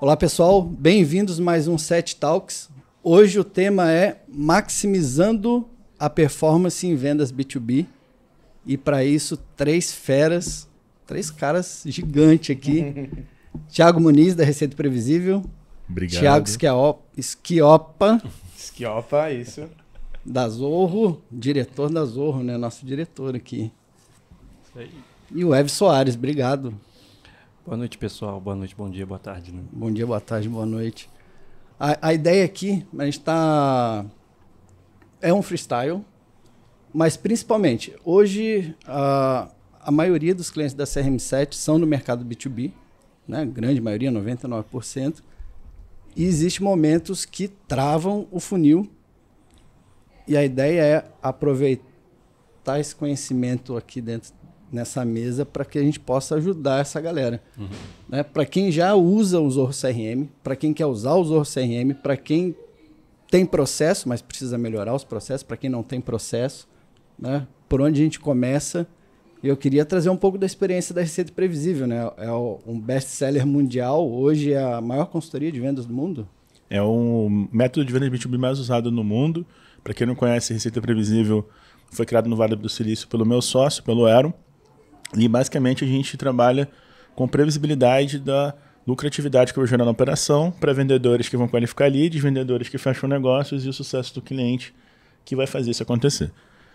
Olá pessoal, bem-vindos mais um Set Talks. Hoje o tema é maximizando a performance em vendas B2B e para isso três feras, três caras gigantes aqui. Tiago Muniz da Receita Previsível. Obrigado. Tiago Esquiopa. Esquiopa, isso. Da Zorro, diretor da Zorro, né? Nosso diretor aqui. Isso aí. E o Ev Soares, obrigado Boa noite, pessoal. Boa noite, bom dia, boa tarde. Né? Bom dia, boa tarde, boa noite. A, a ideia aqui, a gente está. É um freestyle, mas principalmente, hoje a, a maioria dos clientes da CRM7 são do mercado B2B, né? grande maioria, 99%. E existem momentos que travam o funil. E a ideia é aproveitar esse conhecimento aqui dentro nessa mesa para que a gente possa ajudar essa galera. Uhum. Né? Para quem já usa o Zorro CRM, para quem quer usar o Zorro CRM, para quem tem processo, mas precisa melhorar os processos, para quem não tem processo, né? por onde a gente começa. Eu queria trazer um pouco da experiência da Receita Previsível, né? É um best-seller mundial, hoje é a maior consultoria de vendas do mundo. É um método de vendas B2B mais usado no mundo. Para quem não conhece, Receita Previsível foi criado no Vale do Silício pelo meu sócio, pelo Aaron. E basicamente a gente trabalha com previsibilidade da lucratividade que vai gerar na operação para vendedores que vão qualificar leads, vendedores que fecham negócios e o sucesso do cliente que vai fazer isso acontecer.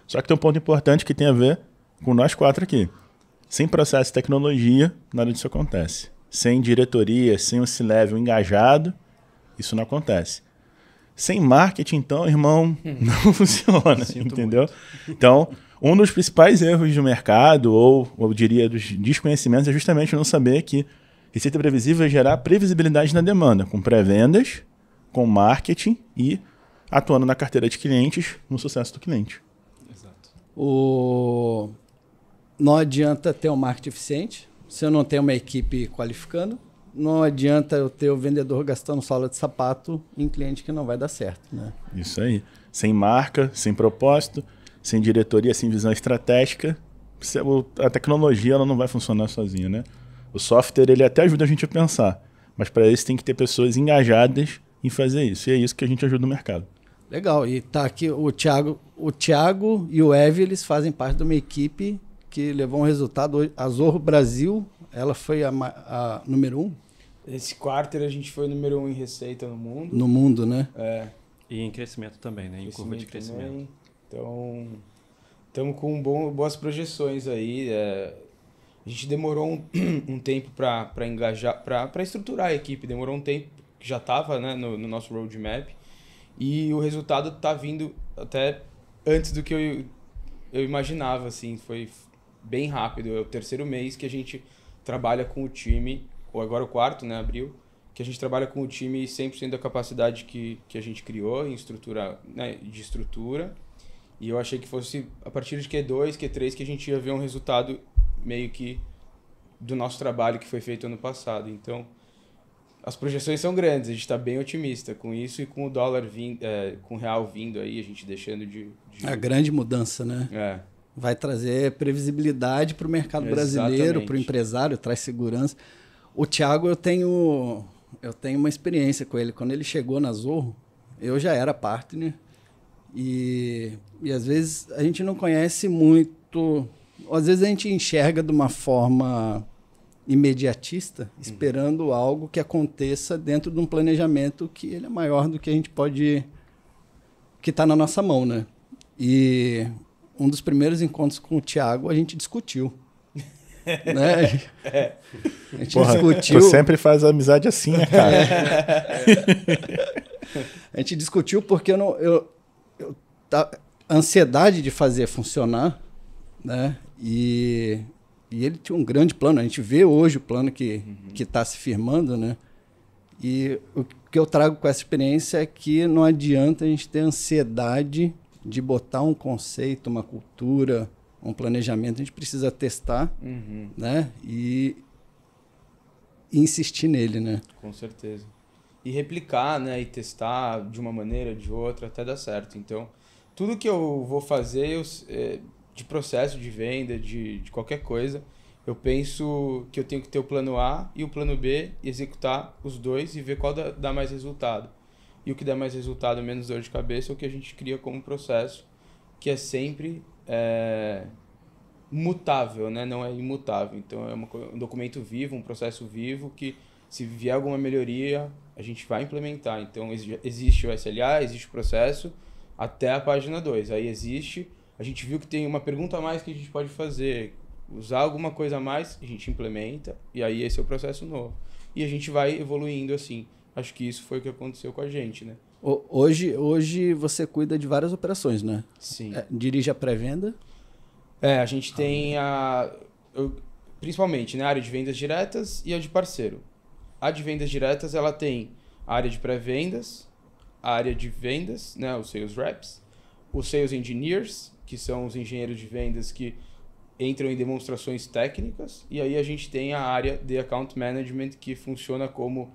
Só que tem um ponto importante que tem a ver com nós quatro aqui. Sem processo e tecnologia, nada disso acontece. Sem diretoria, sem um C-level engajado, isso não acontece. Sem marketing, então, irmão, não funciona, entendeu? Muito. Então, um dos principais erros do mercado, ou eu diria dos desconhecimentos, é justamente não saber que receita previsível é gerar previsibilidade na demanda, com pré-vendas, com marketing e atuando na carteira de clientes, no sucesso do cliente. Exato. O... Não adianta ter um marketing eficiente se eu não tenho uma equipe qualificando. Não adianta eu ter o vendedor gastando sola de sapato em cliente que não vai dar certo. Né? Isso aí. Sem marca, sem propósito, sem diretoria, sem visão estratégica, a tecnologia ela não vai funcionar sozinha, né? O software ele até ajuda a gente a pensar, mas para isso tem que ter pessoas engajadas em fazer isso. E é isso que a gente ajuda o mercado. Legal. E tá aqui o Thiago, o Thiago e o Ev, eles fazem parte de uma equipe que levou um resultado a Zorro Brasil, ela foi a, a número um. Esse quarto a gente foi número um em receita no mundo. No mundo, né? É. E em crescimento também, né? Em curva de crescimento. Também. Então, estamos com bom, boas projeções aí. É, a gente demorou um, um tempo para engajar, para estruturar a equipe, demorou um tempo, já estava né, no, no nosso roadmap. E o resultado está vindo até antes do que eu, eu imaginava, assim, foi bem rápido. É o terceiro mês que a gente trabalha com o time, ou agora o quarto, né, abril, que a gente trabalha com o time 100% da capacidade que, que a gente criou em estrutura, né, de estrutura. E eu achei que fosse a partir de Q2, Q3 que a gente ia ver um resultado meio que do nosso trabalho que foi feito ano passado. Então, as projeções são grandes, a gente está bem otimista com isso e com o dólar vindo, é, com o real vindo aí, a gente deixando de. de... É a grande mudança, né? É. Vai trazer previsibilidade para o mercado brasileiro, para o empresário, traz segurança. O Thiago, eu tenho, eu tenho uma experiência com ele. Quando ele chegou na Zorro, eu já era partner e, e às vezes a gente não conhece muito, às vezes a gente enxerga de uma forma imediatista, hum. esperando algo que aconteça dentro de um planejamento que ele é maior do que a gente pode que está na nossa mão, né? E um dos primeiros encontros com o Thiago, a gente discutiu. né? É. A gente Porra, discutiu. Tu sempre faz amizade assim, cara. É. a gente discutiu porque eu não, eu, Tá, ansiedade de fazer funcionar, né? E, e ele tinha um grande plano. A gente vê hoje o plano que uhum. que está se firmando, né? E o que eu trago com essa experiência é que não adianta a gente ter ansiedade de botar um conceito, uma cultura, um planejamento. A gente precisa testar, uhum. né? E, e insistir nele, né? Com certeza. E replicar, né? E testar de uma maneira, de outra, até dar certo. Então, tudo que eu vou fazer eu, é, de processo de venda, de, de qualquer coisa, eu penso que eu tenho que ter o plano A e o plano B e executar os dois e ver qual dá, dá mais resultado. E o que dá mais resultado, menos dor de cabeça, é o que a gente cria como processo, que é sempre é, mutável, né? não é imutável. Então é uma, um documento vivo, um processo vivo que se vier alguma melhoria, a gente vai implementar. Então existe o SLA, existe o processo, até a página 2. Aí existe, a gente viu que tem uma pergunta a mais que a gente pode fazer, usar alguma coisa a mais, a gente implementa, e aí esse é o processo novo. E a gente vai evoluindo assim. Acho que isso foi o que aconteceu com a gente, né? Hoje, hoje você cuida de várias operações, né? Sim. É, dirige a pré-venda? É, a gente tem a. Eu, principalmente, né? A área de vendas diretas e a de parceiro. A de vendas diretas, ela tem a área de pré-vendas, a área de vendas, né, os sales reps, os sales engineers, que são os engenheiros de vendas que entram em demonstrações técnicas, e aí a gente tem a área de account management que funciona como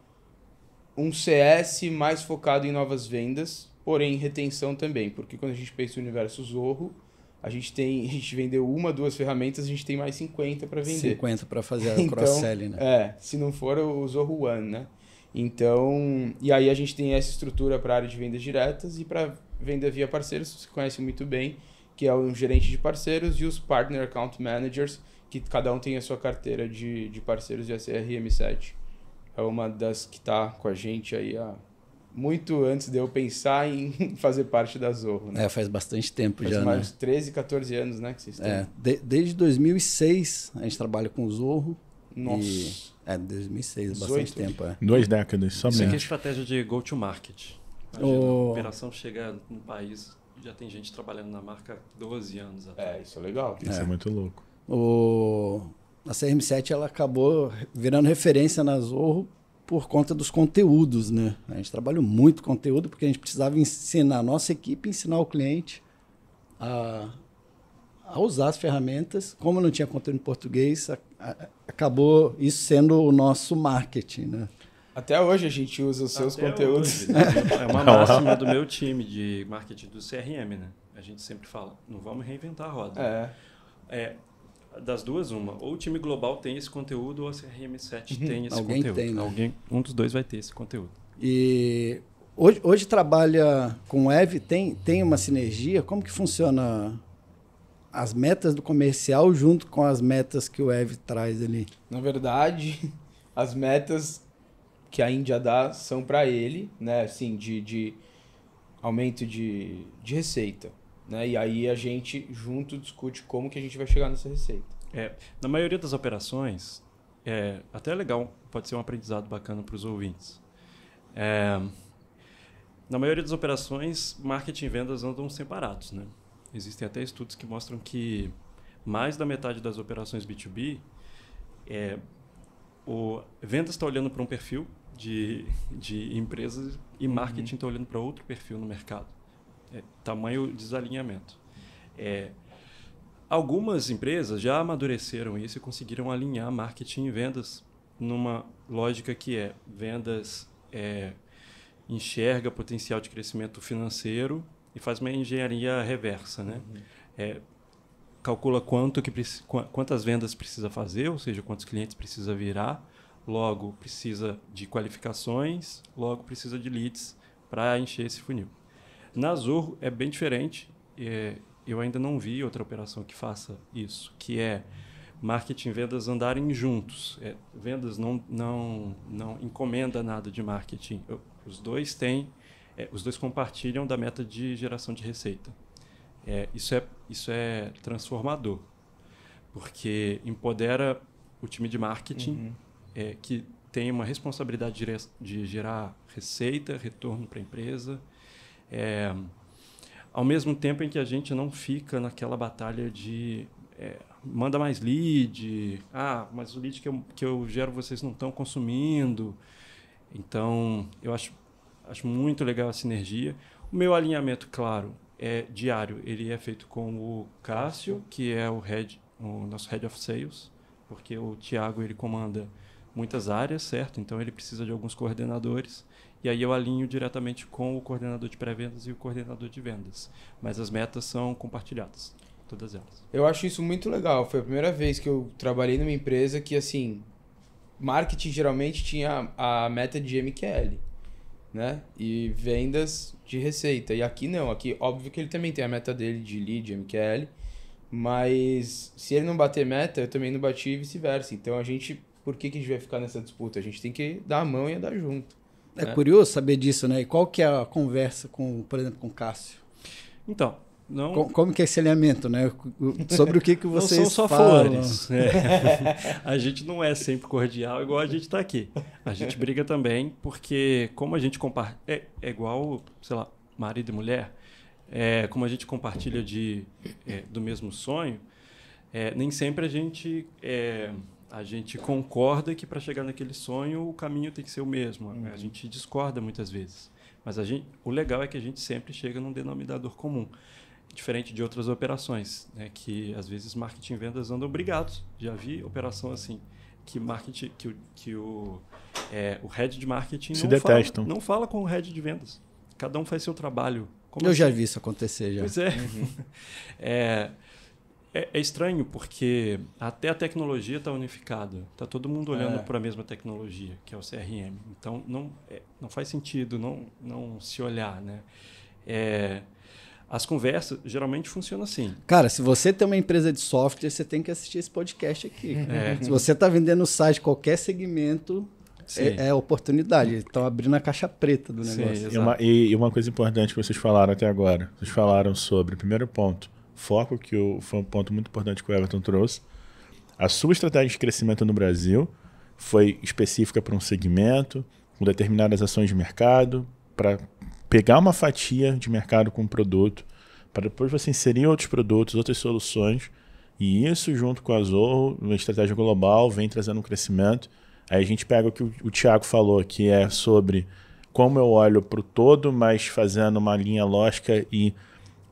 um CS mais focado em novas vendas, porém retenção também, porque quando a gente pensa no universo Zorro, a gente tem, a gente vendeu uma, duas ferramentas, a gente tem mais 50 para vender. 50 para fazer a então, cross-sell, né? É, se não for o Zorro One, né? Então, e aí a gente tem essa estrutura para a área de vendas diretas e para venda via parceiros, que conhece muito bem, que é um gerente de parceiros e os partner account managers, que cada um tem a sua carteira de, de parceiros de CRM7. É uma das que está com a gente aí há muito antes de eu pensar em fazer parte da Zorro. Né? É, faz bastante tempo faz já. Mais né? 13, 14 anos né, que vocês é, têm. É, de, desde 2006 a gente trabalha com o Zorro. Nossa. E, é, 2006, 18. É bastante tempo. É. Duas décadas, somente. Isso aqui é estratégia de go-to-market. A operação chega no país, já tem gente trabalhando na marca 12 anos atrás. É, isso é legal. Isso é, é muito louco. O... A CRM7 ela acabou virando referência na Zorro por conta dos conteúdos, né? A gente trabalhou muito conteúdo porque a gente precisava ensinar a nossa equipe, ensinar o cliente a a usar as ferramentas. Como não tinha conteúdo em português, a, a, acabou isso sendo o nosso marketing, né? Até hoje a gente usa os seus Até conteúdos. Hoje, né? É uma máxima do meu time de marketing do CRM, né? A gente sempre fala, não vamos reinventar a roda. É. é das duas, uma. Ou o time global tem esse conteúdo, ou a CRM7 uhum. tem esse Alguém conteúdo. Tem, né? Alguém Um dos dois vai ter esse conteúdo. E hoje, hoje trabalha com Ev tem, tem uma sinergia? Como que funciona as metas do comercial junto com as metas que o Ev traz ali? Na verdade, as metas que a Índia dá são para ele, né? Assim, de, de aumento de, de receita. Né? E aí a gente junto discute como que a gente vai chegar nessa receita. É, na maioria das operações, é, até é legal, pode ser um aprendizado bacana para os ouvintes. É, na maioria das operações, marketing e vendas andam separados, né? Existem até estudos que mostram que mais da metade das operações B2B, é, o vendas está olhando para um perfil de, de empresas e uhum. marketing está olhando para outro perfil no mercado. É, tamanho desalinhamento. É, algumas empresas já amadureceram isso e conseguiram alinhar marketing e vendas numa lógica que é vendas é, enxerga potencial de crescimento financeiro e faz uma engenharia reversa, né? Uhum. É, calcula quanto que quantas vendas precisa fazer, ou seja, quantos clientes precisa virar, logo precisa de qualificações, logo precisa de leads para encher esse funil. Na Azur é bem diferente. É, eu ainda não vi outra operação que faça isso, que é marketing e vendas andarem juntos. É, vendas não, não, não encomenda nada de marketing. Eu, os dois têm é, os dois compartilham da meta de geração de receita. É, isso, é, isso é transformador, porque empodera o time de marketing, uhum. é, que tem uma responsabilidade de, de gerar receita, retorno para a empresa. É, ao mesmo tempo em que a gente não fica naquela batalha de é, manda mais lead, ah, mas o lead que eu, que eu gero vocês não estão consumindo. Então, eu acho Acho muito legal a sinergia. O meu alinhamento, claro, é diário. Ele é feito com o Cássio, que é o head, o nosso head of sales, porque o Tiago ele comanda muitas áreas, certo? Então ele precisa de alguns coordenadores. E aí eu alinho diretamente com o coordenador de pré-vendas e o coordenador de vendas. Mas as metas são compartilhadas, todas elas. Eu acho isso muito legal. Foi a primeira vez que eu trabalhei numa empresa que, assim, marketing geralmente tinha a meta de MQL né? E vendas de receita. E aqui não, aqui óbvio que ele também tem a meta dele de lead, MQL, mas se ele não bater meta, eu também não bati e vice-versa. Então a gente, por que, que a gente vai ficar nessa disputa? A gente tem que dar a mão e andar junto. É né? curioso saber disso, né? E qual que é a conversa com, por exemplo, com o Cássio? Então, não... Como, como que é esse alinhamento, né? Sobre o que, que vocês não são só falam. flores. É. a gente não é sempre cordial igual a gente está aqui. A gente briga também porque como a gente compartilha... É, é, igual, sei lá, marido e mulher. É, como a gente compartilha de, é, do mesmo sonho, é, nem sempre a gente é, a gente concorda que para chegar naquele sonho o caminho tem que ser o mesmo. Uhum. A gente discorda muitas vezes. Mas a gente, o legal é que a gente sempre chega num denominador comum. Diferente de outras operações, né, que às vezes marketing e vendas andam obrigados. Já vi operação assim, que, marketing, que, que o, é, o head de marketing Se não, detestam. Fala, não fala com o head de vendas. Cada um faz seu trabalho. Como Eu assim? já vi isso acontecer. Já. Pois é. Uhum. É, é é, estranho porque até a tecnologia está unificada. Está todo mundo olhando é. para a mesma tecnologia, que é o CRM. Então não, é, não faz sentido não, não se olhar. Né? É, as conversas geralmente funcionam assim. Cara, se você tem uma empresa de software, você tem que assistir esse podcast aqui. É. é. Se você está vendendo site, qualquer segmento é, é, oportunidade. Estão abrindo a caixa preta do negócio. Sim, e, uma, e, uma, coisa importante que vocês falaram até agora. Vocês falaram sobre, primeiro ponto, foco, que o, foi um ponto muito importante que o Everton trouxe. A sua estratégia de crescimento no Brasil foi específica para um segmento, com determinadas ações de mercado, para pegar uma fatia de mercado com um produto, para depois você inserir outros produtos, outras soluções, e isso junto com a Zorro, uma estratégia global, vem trazendo um crescimento. Aí a gente pega o que o, Tiago falou, que é sobre como eu olho para o todo, mas fazendo uma linha lógica e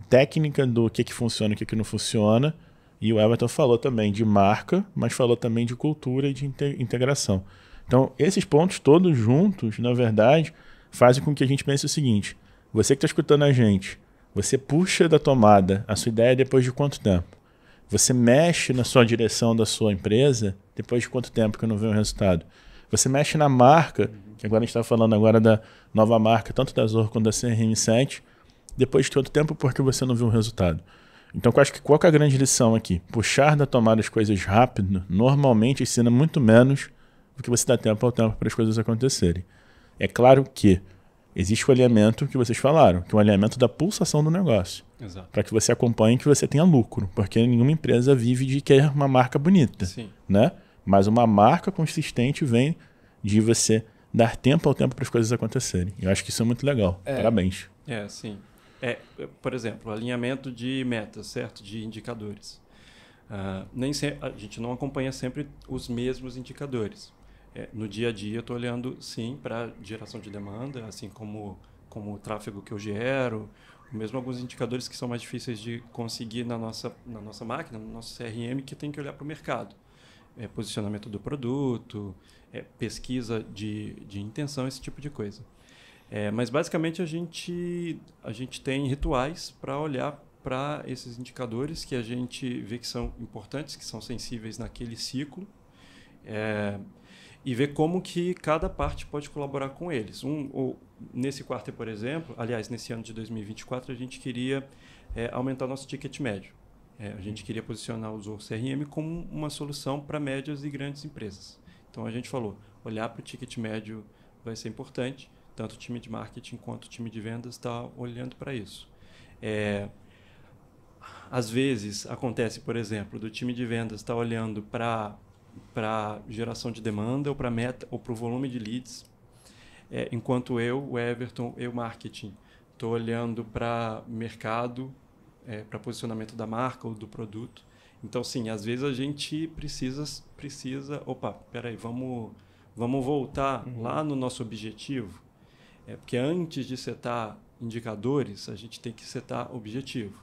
técnica do que, que funciona e o que, que não funciona. E o Everton falou também de marca, mas falou também de cultura e de integração. Então, esses pontos todos juntos, na verdade, fazem com que a gente pense o seguinte: você que está escutando a gente, você puxa da tomada a sua ideia depois de quanto tempo? Você mexe na sua direção da sua empresa depois de quanto tempo que eu não vejo um resultado? Você mexe na marca, que agora a gente está falando agora da nova marca, tanto da Zorro quanto da CRM7, depois de quanto tempo porque você não viu um resultado? Então, eu acho que qual que é a grande lição aqui? Puxar da tomada as coisas rápido normalmente ensina muito menos do que você dá tempo ao tempo para as coisas acontecerem. É claro que existe o alinhamento que vocês falaram, que é o alinhamento da pulsação do negócio. Para que você acompanhe que você tenha lucro, porque nenhuma empresa vive de querer é uma marca bonita. Sim. Né? Mas uma marca consistente vem de você dar tempo ao tempo para as coisas acontecerem. Eu acho que isso é muito legal. É, Parabéns. É, sim. É, por exemplo, alinhamento de metas, certo? De indicadores. Uh, nem se, a gente não acompanha sempre os mesmos indicadores é, no dia a dia, estou olhando sim para geração de demanda, assim como, como o tráfego que eu gero, mesmo alguns indicadores que são mais difíceis de conseguir na nossa, na nossa máquina, no nosso CRM, que tem que olhar para o mercado. É, posicionamento do produto, é, pesquisa de, de intenção, esse tipo de coisa. É, mas basicamente a gente, a gente tem rituais para olhar para esses indicadores que a gente vê que são importantes, que são sensíveis naquele ciclo. É, e ver como que cada parte pode colaborar com eles. Um, nesse quarto, por exemplo, aliás, nesse ano de 2024, a gente queria é, aumentar nosso ticket médio. É, a gente queria posicionar o Zorro CRM como uma solução para médias e grandes empresas. Então a gente falou, olhar para o ticket médio vai ser importante, tanto o time de marketing quanto o time de vendas está olhando para isso. É, às vezes acontece, por exemplo, do time de vendas estar tá olhando para para geração de demanda ou para meta ou para o volume de leads, é, enquanto eu, o Everton, eu marketing, estou olhando para mercado, é, para posicionamento da marca ou do produto. Então, sim, às vezes a gente precisa, precisa, opa, peraí, vamos, vamos voltar uhum. lá no nosso objetivo, é porque antes de setar indicadores, a gente tem que setar objetivo.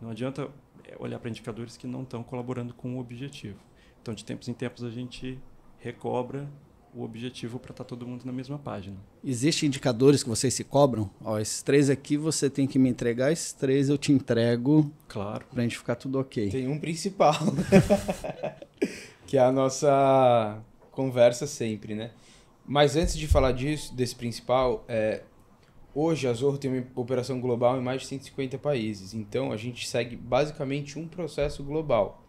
Não adianta é, olhar para indicadores que não estão colaborando com o objetivo. Então, de tempos em tempos, a gente recobra o objetivo para estar tá todo mundo na mesma página. Existem indicadores que vocês se cobram? Ó, esses três aqui você tem que me entregar, esses três eu te entrego. Claro. Para a gente ficar tudo ok. Tem um principal, né? que é a nossa conversa sempre, né? Mas antes de falar disso, desse principal, é, hoje a Zorro tem uma operação global em mais de 150 países. Então a gente segue basicamente um processo global.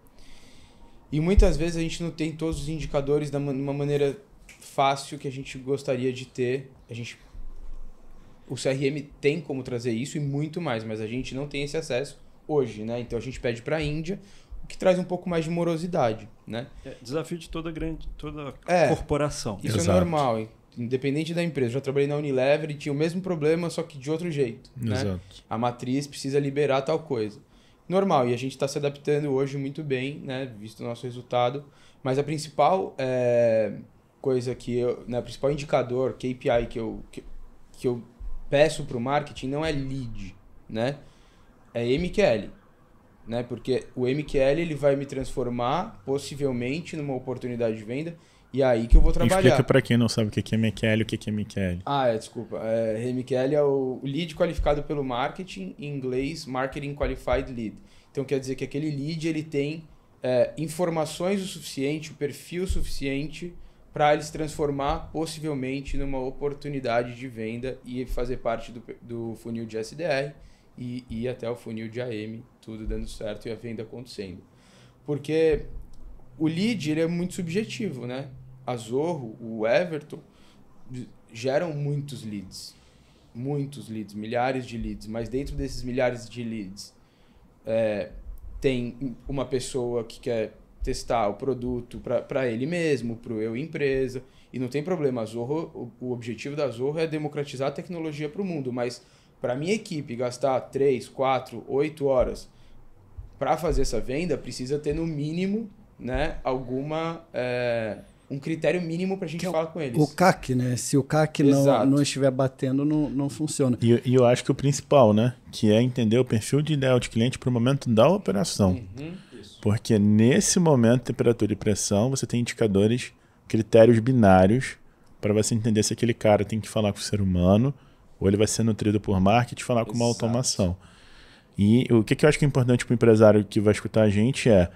E muitas vezes a gente não tem todos os indicadores de uma maneira fácil que a gente gostaria de ter. A gente o CRM tem como trazer isso e muito mais, mas a gente não tem esse acesso hoje, né? Então a gente pede para a Índia, o que traz um pouco mais de morosidade, né? É, desafio de toda grande, toda é, corporação. Isso é Exato. é normal, independente da empresa. já trabalhei na Unilever e tinha o mesmo problema, só que de outro jeito, né? Exato. né? A matriz precisa liberar tal coisa normal. E a gente está se adaptando hoje muito bem, né? Visto o nosso resultado. Mas a principal é, coisa que eu. Né, principal indicador, KPI que eu, que, que eu peço para o marketing não é lead, né? É MQL. Né? Porque o MQL ele vai me transformar possivelmente numa oportunidade de venda e aí que eu vou trabalhar. Explica para quem não sabe o que é MQL, o que é MQL. Ah, é, desculpa. É, MQL é o lead qualificado pelo marketing, em inglês, Marketing Qualified Lead. Então quer dizer que aquele lead ele tem é, informações o suficiente, o perfil suficiente para ele se transformar possivelmente numa oportunidade de venda e fazer parte do, do funil de SDR e ir até o funil de AM, tudo dando certo e a venda acontecendo. Porque o lead ele é muito subjetivo, né? a Zorro, o Everton, geram muitos leads. Muitos leads, milhares de leads. Mas dentro desses milhares de leads, é, tem uma pessoa que quer testar o produto para ele mesmo, para o eu empresa. E não tem problema, a Zorro, o, o objetivo da Zorro é democratizar a tecnologia para o mundo, mas para minha equipe gastar 3, 4, 8 horas para fazer essa venda, precisa ter no mínimo né, alguma é, um critério mínimo para a gente que é falar com eles. O CAC, né? Se o CAC não, não estiver batendo, não, não funciona. E, e, eu acho que o principal, né? Que é entender o perfil de ideal de cliente para o momento da operação. Uhum, Porque nesse momento, temperatura e pressão, você tem indicadores, critérios binários para você entender se aquele cara tem que falar com o ser humano ou ele vai ser nutrido por marketing falar Exato. com uma automação. E o que, que eu acho que é importante para o empresário que vai escutar a gente é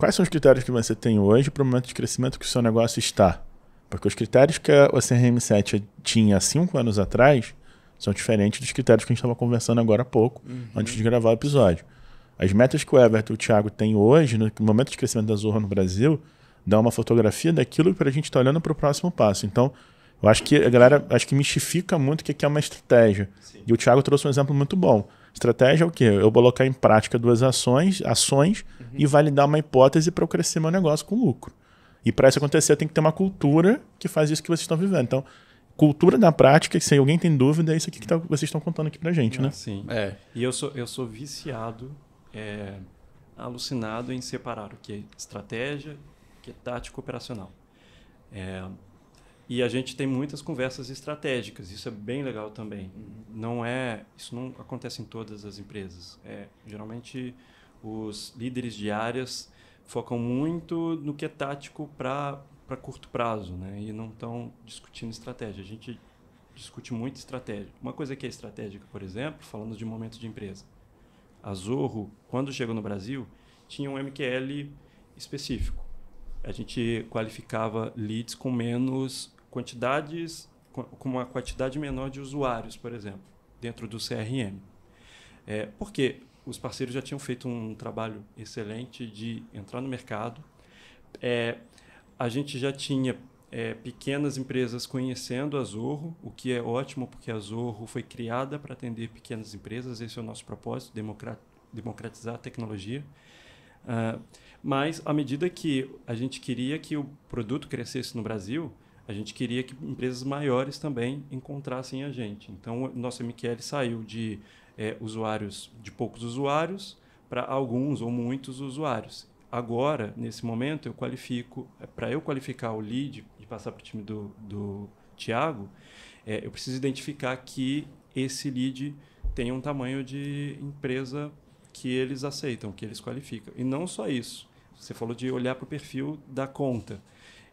Quais são os critérios que você tem hoje para o momento de crescimento que o seu negócio está? Porque os critérios que a CRM7 tinha há cinco anos atrás são diferentes dos critérios que a gente estava conversando agora há pouco, uhum. antes de gravar o episódio. As metas que o Everton e o Thiago têm hoje, no momento de crescimento da Zorra no Brasil, dá uma fotografia daquilo para a gente estar tá olhando para o próximo passo. Então, eu acho que a galera acho que mistifica muito o que é uma estratégia. Sim. E o Thiago trouxe um exemplo muito bom. Estratégia é o quê? Eu colocar em prática duas ações, ações e validar uma hipótese para eu crescer meu negócio com lucro. E para isso acontecer, tem que ter uma cultura que faz isso que vocês estão vivendo. Então, cultura da prática, se alguém tem dúvida, é isso aqui que tá, vocês estão contando aqui para gente, ah, né? Sim. É. E eu sou, eu sou viciado, é, alucinado em separar o que é estratégia, o que é tático operacional. É, e a gente tem muitas conversas estratégicas, isso é bem legal também. Uhum. Não é, isso não acontece em todas as empresas. É, geralmente os líderes de áreas focam muito no que é tático para curto prazo, né? E não estão discutindo estratégia. A gente discute muito estratégia. Uma coisa que é estratégica, por exemplo, falando de momentos de empresa. A Zorro, quando chegou no Brasil, tinha um MQL específico. A gente qualificava leads com menos quantidades, com uma quantidade menor de usuários, por exemplo, dentro do CRM. É, por quê? os parceiros já tinham feito um trabalho excelente de entrar no mercado. É, a gente já tinha é, pequenas empresas conhecendo a Zorro, o que é ótimo, porque a Zorro foi criada para atender pequenas empresas, esse é o nosso propósito, democratizar a tecnologia. Uh, mas, à medida que a gente queria que o produto crescesse no Brasil, a gente queria que empresas maiores também encontrassem a gente. Então, nosso MQL saiu de é, usuários de poucos usuários para alguns ou muitos usuários. Agora, nesse momento, eu qualifico, é, para eu qualificar o lead e passar para o time do, do Tiago, é, eu preciso identificar que esse lead tem um tamanho de empresa que eles aceitam, que eles qualificam. E não só isso. Você falou de olhar para o perfil da conta.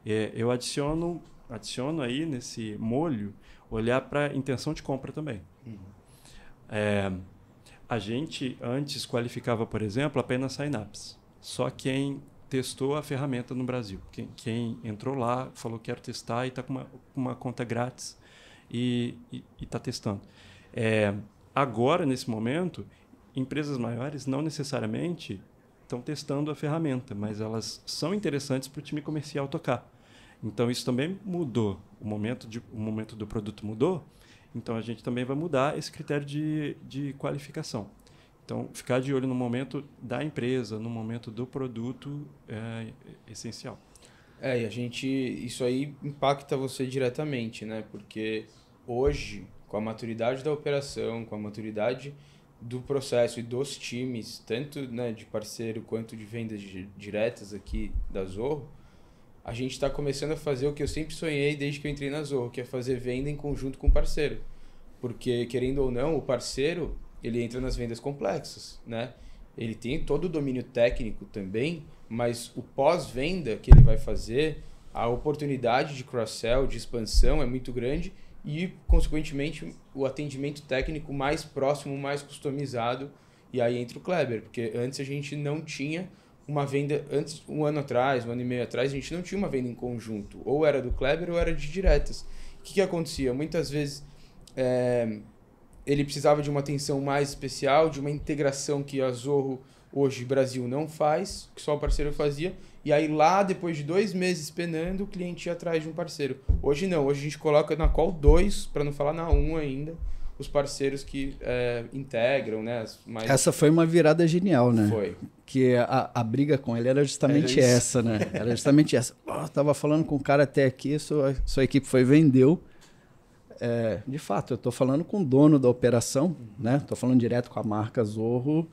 É, eu adiciono, adiciono aí nesse molho olhar para intenção de compra também. Uhum. É, a gente antes qualificava, por exemplo, apenas signups. Só quem testou a ferramenta no Brasil. Quem, quem entrou lá, falou quero testar e está com uma, uma, conta grátis e está testando. É, agora, nesse momento, empresas maiores não necessariamente estão testando a ferramenta, mas elas são interessantes para o time comercial tocar. Então, isso também mudou. O momento, de, o momento do produto mudou então, a gente também vai mudar esse critério de, de qualificação. Então, ficar de olho no momento da empresa, no momento do produto é essencial. É, e a gente. Isso aí impacta você diretamente, né? Porque hoje, com a maturidade da operação, com a maturidade do processo e dos times, tanto né, de parceiro quanto de vendas diretas aqui da Zorro, a gente está começando a fazer o que eu sempre sonhei desde que eu entrei na Zorro, que é fazer venda em conjunto com o parceiro. Porque, querendo ou não, o parceiro ele entra nas vendas complexas, né? Ele tem todo o domínio técnico também, mas o pós-venda que ele vai fazer, a oportunidade de cross-sell, de expansão é muito grande e, consequentemente, o atendimento técnico mais próximo, mais customizado. E aí entra o Kleber, porque antes a gente não tinha uma venda antes um ano atrás, um ano e meio atrás, a gente não tinha uma venda em conjunto, ou era do Kleber ou era de diretas. O que, que acontecia? Muitas vezes é, ele precisava de uma atenção mais especial, de uma integração que a Zorro hoje Brasil não faz, que só o parceiro fazia, e aí lá depois de dois meses penando, o cliente ia atrás de um parceiro. Hoje não, hoje a gente coloca na qual dois, para não falar na um ainda os parceiros que é, integram, né? Essa foi uma virada genial, né? Foi. Que a, a briga com ele era justamente era essa, né? Era justamente essa. Oh, tava falando com o cara até aqui, sua, sua equipe foi vendeu. É, de fato, eu estou falando com o dono da operação, né? Estou falando direto com a marca Zorro,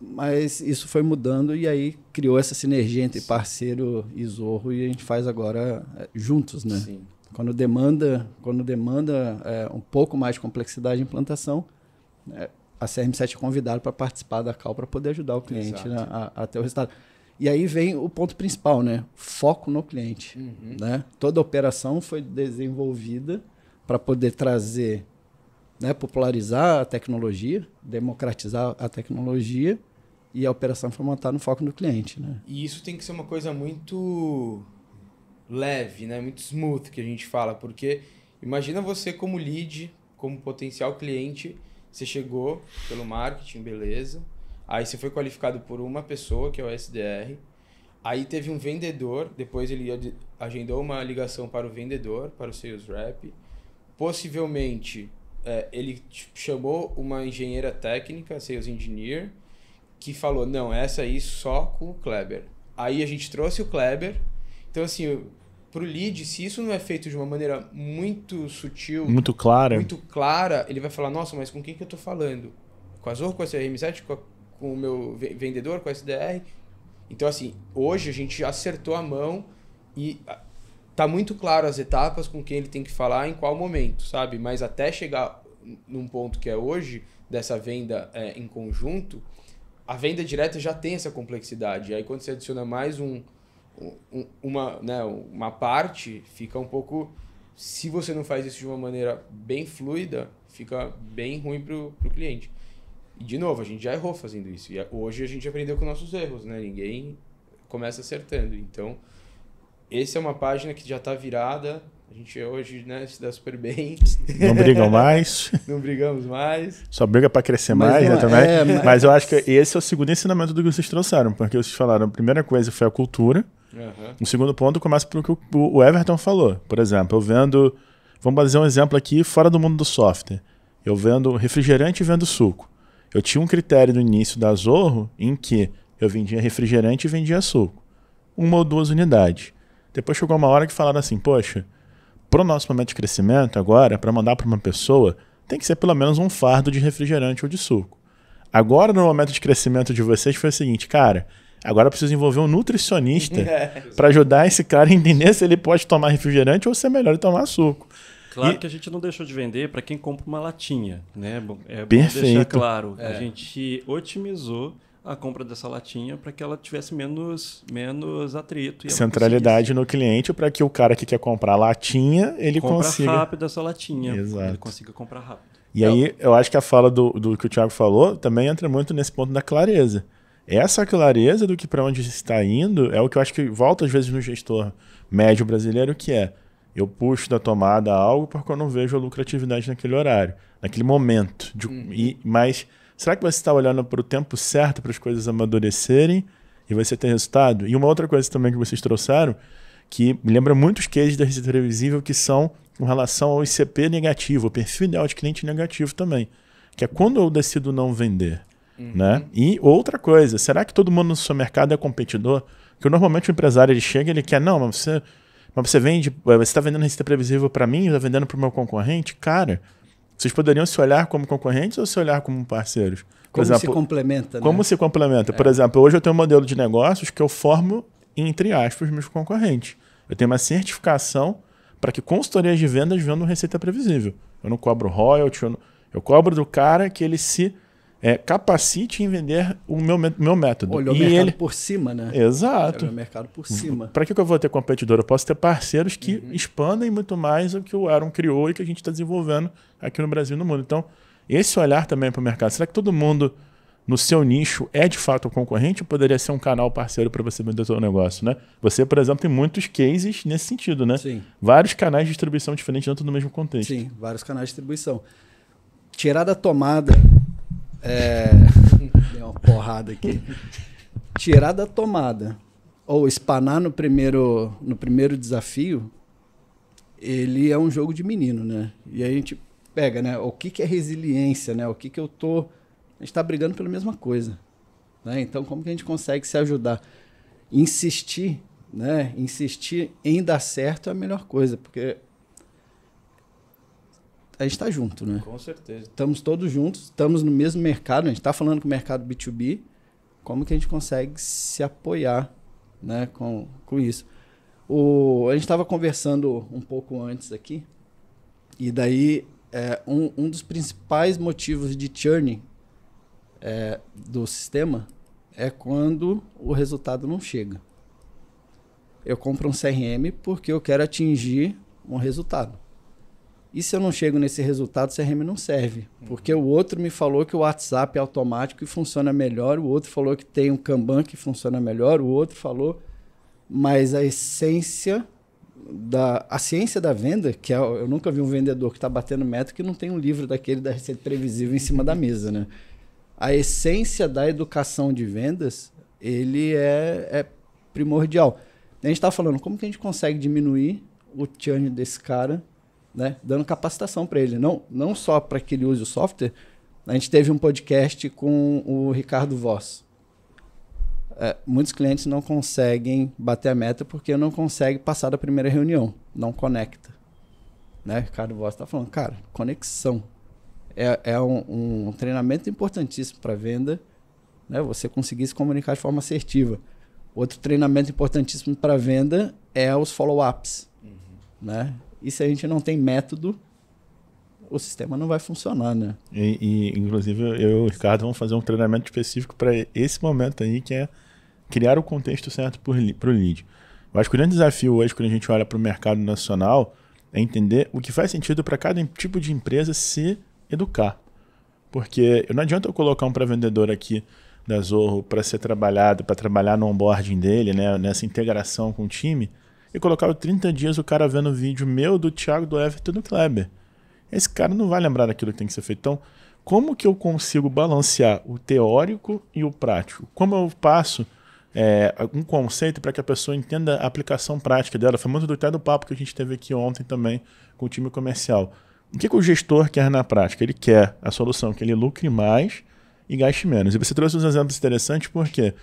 mas isso foi mudando e aí criou essa sinergia entre parceiro e Zorro e a gente faz agora é, juntos, né? Sim. Quando demanda, quando demanda é, um pouco mais de complexidade de implantação, é, a CRM7 é convidada para participar da call para poder ajudar o cliente né, a, a, ter o resultado. E aí vem o ponto principal, né? Foco no cliente. Uhum. Né? Toda a operação foi desenvolvida para poder trazer, né, popularizar a tecnologia, democratizar a tecnologia e a operação foi montada no foco do cliente. Né? E isso tem que ser uma coisa muito leve, né? Muito smooth que a gente fala, porque imagina você como lead, como potencial cliente, você chegou pelo marketing, beleza? Aí você foi qualificado por uma pessoa, que é o SDR. Aí teve um vendedor, depois ele agendou uma ligação para o vendedor, para o sales rep. Possivelmente é, ele chamou uma engenheira técnica, sales engineer, que falou: não, essa aí só com o Kleber. Aí a gente trouxe o Kleber então, assim, pro lead, se isso não é feito de uma maneira muito sutil, muito clara, muito clara ele vai falar: nossa, mas com quem que eu tô falando? Com a Zorro, com a CRM7, com, a, com o meu vendedor, com a SDR? Então, assim, hoje a gente acertou a mão e ah, tá muito claro as etapas com quem ele tem que falar em qual momento, sabe? Mas até chegar num ponto que é hoje, dessa venda é, em conjunto, a venda direta já tem essa complexidade. E aí, quando você adiciona mais um uma, né, uma parte fica um pouco. Se você não faz isso de uma maneira bem fluida, fica bem ruim pro, pro cliente. E de novo, a gente já errou fazendo isso. E hoje a gente aprendeu com nossos erros, né? Ninguém começa acertando. Então, essa é uma página que já está virada. A gente hoje né, se dá super bem. Não brigam mais. não brigamos mais. Só briga para crescer mas mais, né, também. É, mas... mas... eu acho que esse é o segundo ensinamento do que vocês trouxeram, porque vocês falaram, a primeira coisa foi a cultura, Uhum. Um segundo ponto começa pelo que o Everton falou. Por exemplo, eu vendo. Vamos fazer um exemplo aqui fora do mundo do software. Eu vendo refrigerante e vendo suco. Eu tinha um critério no início da Zorro em que eu vendia refrigerante e vendia suco. Uma ou duas unidades. Depois chegou uma hora que falaram assim: poxa, para o nosso momento de crescimento agora, para mandar para uma pessoa, tem que ser pelo menos um fardo de refrigerante ou de suco. Agora, no momento de crescimento de vocês, foi o seguinte, cara, Agora preciso envolver um nutricionista é. para ajudar esse cara a entender se ele pode tomar refrigerante ou se é melhor tomar suco. Claro e... que a gente não deixou de vender para quem compra uma latinha, né? É bom Perfeito. deixar claro. É. A gente otimizou a compra dessa latinha para que ela tivesse menos, menos atrito. Centralidade no cliente para que o cara que quer comprar latinha, ele compra consiga... Compra rápido essa latinha. Exato. Ele consiga comprar rápido. E aí, eu acho que a fala do, do que o Thiago falou também entra muito nesse ponto da clareza. Essa clareza do que para onde está indo é o que eu acho que volta às vezes no gestor médio brasileiro, que é eu puxo da tomada algo porque eu não vejo a lucratividade naquele horário, naquele momento. De, hum. e, mas será que você está olhando para o tempo certo para as coisas amadurecerem e você ter resultado? E uma outra coisa também que vocês trouxeram, que me lembra muitos cases da receita previsível que são com relação ao ICP negativo, o perfil ideal de cliente negativo também, que é quando eu decido não vender. Uhum. Né? E outra coisa, será que todo mundo no seu mercado é competidor? Porque normalmente o empresário ele chega ele quer, não, mas você, mas você vende, eh, você está vendendo receita previsível para mim, está vendendo para o meu concorrente? Cara, vocês poderiam se olhar como concorrentes ou se olhar como parceiros? Por como exemplo, se complementa, né? Como se complementa? É. Por exemplo, hoje eu tenho um modelo de negócios que eu formo, entre aspas, meus concorrentes. Eu tenho uma certificação para que consultorias de vendas vendam receita previsível. Eu não cobro royalty, eu, não... eu cobro do cara que ele se é, capacite em vender o meu, meu método. e o mercado ele... por cima, né? Exato. o mercado por cima. Para que eu vou ter competidor? Eu posso ter parceiros que uhum. expandem muito mais o que o Aaron criou e que a gente está desenvolvendo aqui no Brasil e no mundo. Então, esse olhar também para o mercado. Será que todo mundo no seu nicho é de fato concorrente ou poderia ser um canal parceiro para você vender o seu negócio, né? Você, por exemplo, tem muitos cases nesse sentido, né? Sim. Vários canais de distribuição diferentes dentro do mesmo contexto. Sim, vários canais de distribuição. Tirar da tomada é... Deu uma porrada aqui. Tirar da tomada ou espanar no primeiro, no primeiro desafio, ele é um jogo de menino, né? E aí a gente pega, né? O que, que é resiliência, né? O que, que eu tô. A gente tá brigando pela mesma coisa. Né? Então, como que a gente consegue se ajudar? Insistir, né? Insistir em dar certo é a melhor coisa, porque a gente está junto, né? Com certeza. Estamos todos juntos, estamos no mesmo mercado, né? a gente está falando com o mercado B2B, como que a gente consegue se apoiar né, com, com isso? O, a gente estava conversando um pouco antes aqui, e daí é, um, um dos principais motivos de churning é, do sistema é quando o resultado não chega. Eu compro um CRM porque eu quero atingir um resultado. E se eu não chego nesse resultado, o CRM não serve. Porque o outro me falou que o WhatsApp é automático e funciona melhor, o outro falou que tem um Kanban que funciona melhor, o outro falou. Mas a essência da a ciência da venda, que é, eu nunca vi um vendedor que está batendo meta que não tem um livro daquele da receita previsível em cima da mesa, né? A essência da educação de vendas, ele é, é primordial. A gente está falando como que a gente consegue diminuir o churn desse cara né, dando capacitação para ele, não, não só para que ele use o software. A gente teve um podcast com o Ricardo Voss. É, muitos clientes não conseguem bater a meta porque não consegue passar da primeira reunião, não conecta. Né? Ricardo Voss está falando, cara, conexão é, é um, um, treinamento importantíssimo para venda, né? Você conseguir se comunicar de forma assertiva. Outro treinamento importantíssimo para venda é os follow-ups, uhum. né? E se a gente não tem método, o sistema não vai funcionar, né? E, e inclusive, eu e o Ricardo vamos fazer um treinamento específico para esse momento aí, que é criar o contexto certo para o lead. Eu acho que o grande desafio hoje, quando a gente olha para o mercado nacional, é entender o que faz sentido para cada tipo de empresa se educar. Porque não adianta eu colocar um pré-vendedor aqui da Zorro para ser trabalhado, para trabalhar no onboarding dele, né, nessa integração com o time, e colocava 30 dias o cara vendo o vídeo meu, do Thiago, do Everton do Kleber. Esse cara não vai lembrar daquilo que tem que ser feito. Então, como que eu consigo balancear o teórico e o prático? Como eu passo é, um conceito para que a pessoa entenda a aplicação prática dela? Foi muito do até do papo que a gente teve aqui ontem também com o time comercial. O que, que o gestor quer na prática? Ele quer a solução que ele lucre mais e gaste menos. E você trouxe uns exemplos interessantes porque quê?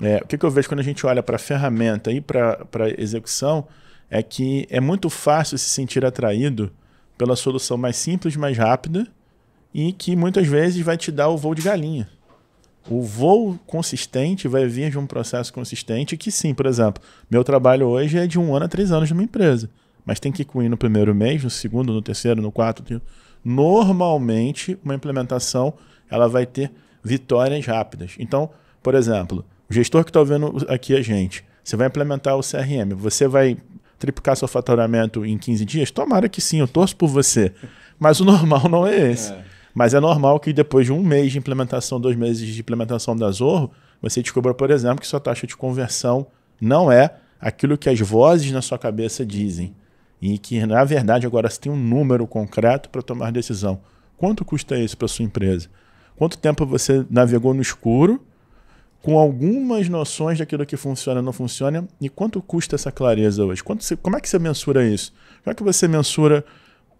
É, o que, que, eu vejo quando a gente olha para a ferramenta e para a execução é que é muito fácil se sentir atraído pela solução mais simples, mais rápida e que muitas vezes vai te dar o voo de galinha. O voo consistente vai vir de um processo consistente que sim, por exemplo, meu trabalho hoje é de um ano a três anos numa empresa, mas tem que ir no primeiro mês, no segundo, no terceiro, no quarto. Normalmente, uma implementação ela vai ter vitórias rápidas. Então, por exemplo, o gestor que está vendo aqui a gente, você vai implementar o CRM, você vai triplicar seu faturamento em 15 dias? Tomara que sim, eu torço por você. Mas o normal não é esse. É. Mas é normal que depois de um mês de implementação, dois meses de implementação da Zorro, você descubra, por exemplo, que sua taxa de conversão não é aquilo que as vozes na sua cabeça dizem. E que, na verdade, agora você tem um número concreto para tomar decisão. Quanto custa isso para sua empresa? Quanto tempo você navegou no escuro com algumas noções daquilo que funciona e não funciona, e quanto custa essa clareza hoje? Quanto você, como é que você mensura isso? Como é que você mensura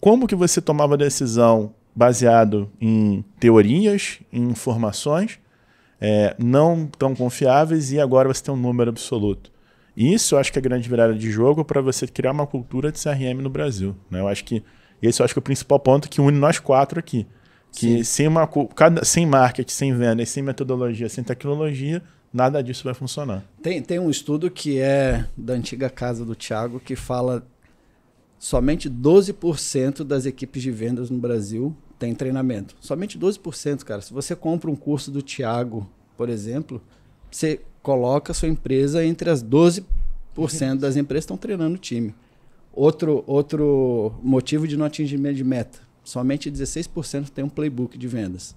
como que você tomava decisão baseado em teorias, em informações é, não tão confiáveis e agora você tem um número absoluto? Isso eu acho que é a grande virada de jogo para você criar uma cultura de CRM no Brasil. Né? Eu acho que esse eu acho que é o principal ponto que une nós quatro aqui. Que sem, uma, cada, sem marketing, sem vendas, sem metodologia, sem tecnologia, nada disso vai funcionar. Tem, tem um estudo que é da antiga casa do Thiago que fala somente 12% das equipes de vendas no Brasil tem treinamento. Somente 12%, cara. Se você compra um curso do Thiago, por exemplo, você coloca a sua empresa entre as 12% uhum. das empresas que estão treinando o time. Outro, outro motivo de não atingimento de meta somente 16% tem um playbook de vendas.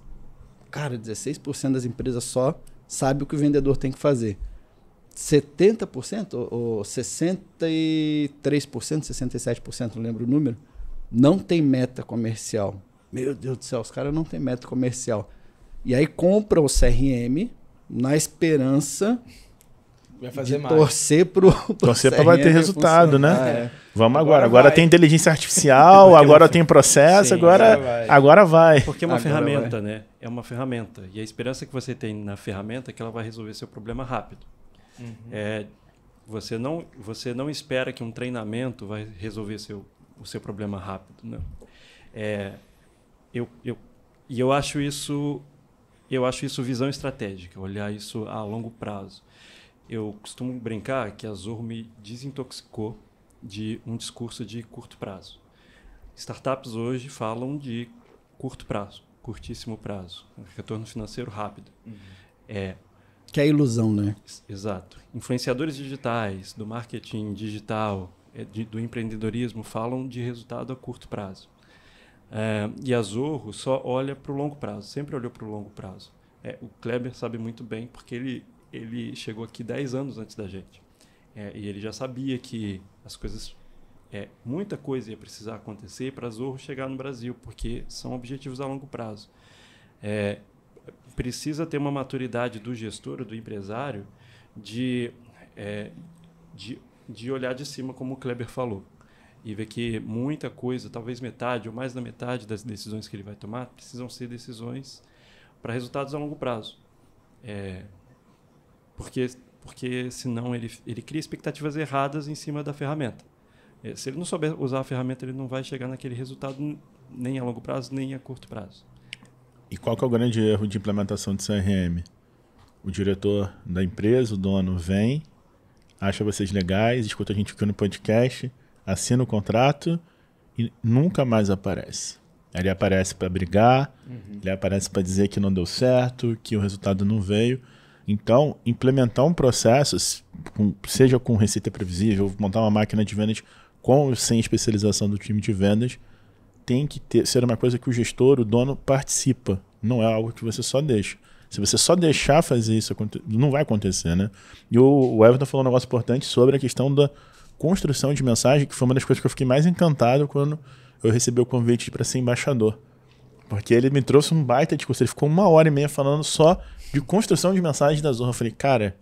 Cara, 16% das empresas só sabe o que o vendedor tem que fazer. 70% ou 63%, 67%, não lembro o número, não tem meta comercial. Meu Deus do céu, os caras não têm meta comercial. E aí compram o CRM na esperança Vai fazer de mais. torcer pro, torcer para ter resultado, né? Ah, é. Vamos agora. Agora, agora tem inteligência artificial, é agora tem processo, Sim, agora vai. agora vai. Porque é uma agora ferramenta, vai. né? É uma ferramenta e a esperança que você tem na ferramenta é que ela vai resolver seu problema rápido. Uhum. É, você não você não espera que um treinamento vai resolver seu o seu problema rápido, não. Né? É, eu, eu e eu acho isso eu acho isso visão estratégica, olhar isso a longo prazo. Eu costumo brincar que a Zorro me desintoxicou de um discurso de curto prazo. Startups hoje falam de curto prazo, curtíssimo prazo, retorno financeiro rápido. Uhum. É, que é ilusão, né? Exato. Influenciadores digitais, do marketing digital, é, de, do empreendedorismo, falam de resultado a curto prazo. É, e a Zorro só olha para o longo prazo, sempre olhou para o longo prazo. É, o Kleber sabe muito bem, porque ele ele chegou aqui 10 anos antes da gente. É, e ele já sabia que as coisas é, muita coisa ia precisar acontecer para Zorro chegar no Brasil, porque são objetivos a longo prazo. É, precisa ter uma maturidade do gestor, do empresário, de, é, de, de olhar de cima, como o Kleber falou, e ver que muita coisa, talvez metade ou mais da metade das decisões que ele vai tomar, precisam ser decisões para resultados a longo prazo. É, porque, porque senão ele, ele cria expectativas erradas em cima da ferramenta. É, se ele não souber usar a ferramenta, ele não vai chegar naquele resultado nem a longo prazo, nem a curto prazo. E qual que é o grande erro de implementação de CRM? O diretor da empresa, o dono, vem, acha vocês legais, escuta a gente aqui no podcast, assina o contrato e nunca mais aparece. Ele aparece para brigar, uhum. ele aparece para dizer que não deu certo, que o resultado não veio. Então, implementar um processo, seja com receita previsível, montar uma máquina de vendas com ou sem especialização do time de vendas, tem que ter, ser uma coisa que o gestor, o dono, participa. Não é algo que você só deixa. Se você só deixar fazer isso, não vai acontecer, né? E o Everton falou um negócio importante sobre a questão da construção de mensagem, que foi uma das coisas que eu fiquei mais encantado quando eu recebi o convite para ser embaixador. Porque ele me trouxe um baita discurso. Ele ficou uma hora e meia falando só de construção de mensagens da Zorra. Eu falei, cara,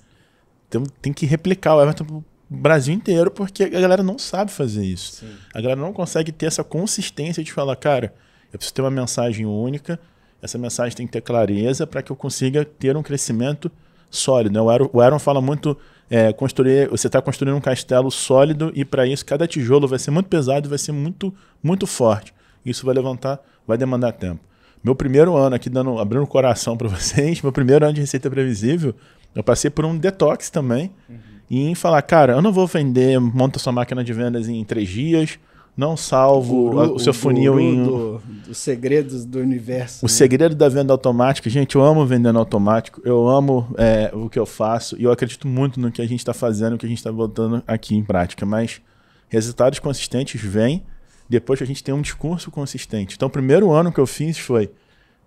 tem, tem que replicar o Everton pro Brasil inteiro, porque a galera não sabe fazer isso. Sim. A galera não consegue ter essa consistência de falar, cara, eu preciso ter uma mensagem única, essa mensagem tem que ter clareza para que eu consiga ter um crescimento sólido. Né? O Aaron, o Aaron fala muito é, construir, você está construindo um castelo sólido e para isso cada tijolo vai ser muito pesado, vai ser muito muito forte. Isso vai levantar, vai demandar tempo. Meu primeiro ano, aqui dando, abrindo o coração para vocês, meu primeiro ano de receita previsível, eu passei por um detox também. Uhum. E em falar, cara, eu não vou vender, monta sua máquina de vendas em três dias, não salvo o, o seu funil o em. Do, segredos do universo. O né? segredo da venda automática. Gente, eu amo vendendo automático, eu amo é, o que eu faço e eu acredito muito no que a gente está fazendo, o que a gente está botando aqui em prática. Mas resultados consistentes vêm depois que a gente tem um discurso consistente. Então, o primeiro ano que eu fiz foi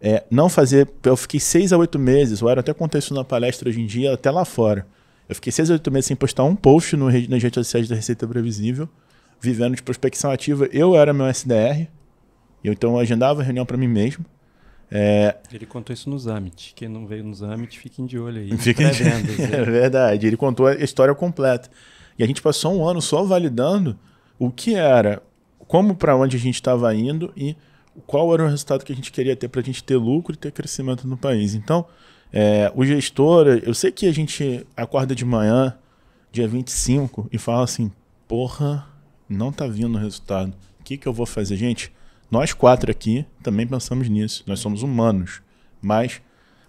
é, não fazer. Eu fiquei seis a oito meses, eu era até contexto isso na palestra hoje em dia, até lá fora. Eu fiquei seis a oito meses sem postar um post no, nas redes sociais da Receita Previsível, vivendo de prospecção ativa. Eu era meu SDR, eu, então eu agendava reunião para mim mesmo. É... Ele contou isso no Summit. Quem não veio no Summit, fiquem de olho aí. Fiquem de... é verdade. Ele contou a história completa. E a gente passou um ano só validando o que era como para onde a gente estava indo e qual era o resultado que a gente queria ter para a gente ter lucro e ter crescimento no país. Então, é, o gestor, eu sei que a gente acorda de manhã, dia 25, e fala assim: porra, não tá vindo o resultado. O que, que eu vou fazer? Gente, nós quatro aqui também pensamos nisso. Nós somos humanos. Mas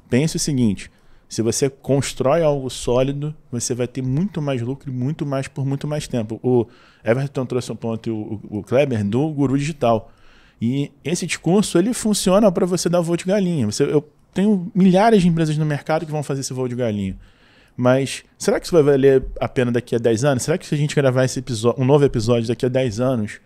pense o seguinte: se você constrói algo sólido, você vai ter muito mais lucro e muito mais por muito mais tempo. O Everton trouxe um ponto, o, o Kleber, do Guru Digital. E esse discurso ele funciona para você dar voo de galinha. Você, eu tenho milhares de empresas no mercado que vão fazer esse voo de galinha. Mas será que isso vai valer a pena daqui a 10 anos? Será que se a gente gravar esse um novo episódio daqui a 10 anos,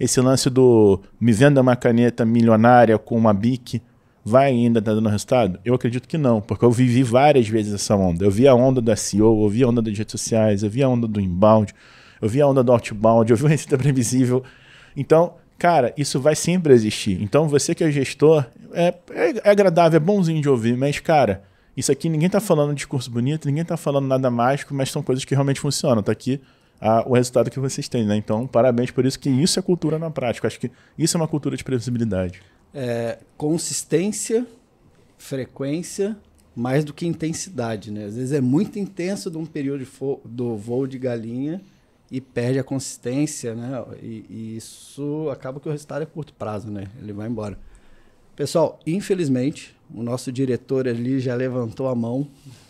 esse lance do me venda uma caneta milionária com uma bique, vai ainda estar tá dando resultado? Eu acredito que não, porque eu vivi várias vezes essa onda. Eu vi a onda do SEO, eu vi a onda das redes sociais, eu vi a onda do inbound, eu vi a onda do outbound, eu vi a receita previsível. Então, cara, isso vai sempre existir. Então, você que é gestor, é, é, é agradável, é bonzinho de ouvir, mas, cara, isso aqui ninguém está falando de discurso bonito, ninguém está falando nada mágico, mas são coisas que realmente funcionam. Está aqui a, o resultado que vocês têm, né? Então, parabéns por isso, que isso é cultura na prática. Acho que isso é uma cultura de previsibilidade é, consistência, frequência, mais do que intensidade, né? Às vezes é muito intenso de um período de do voo de galinha e perde a consistência, né? E, e, isso acaba que o resultado é curto prazo, né? Ele vai embora. Pessoal, infelizmente, o nosso diretor ali já levantou a mão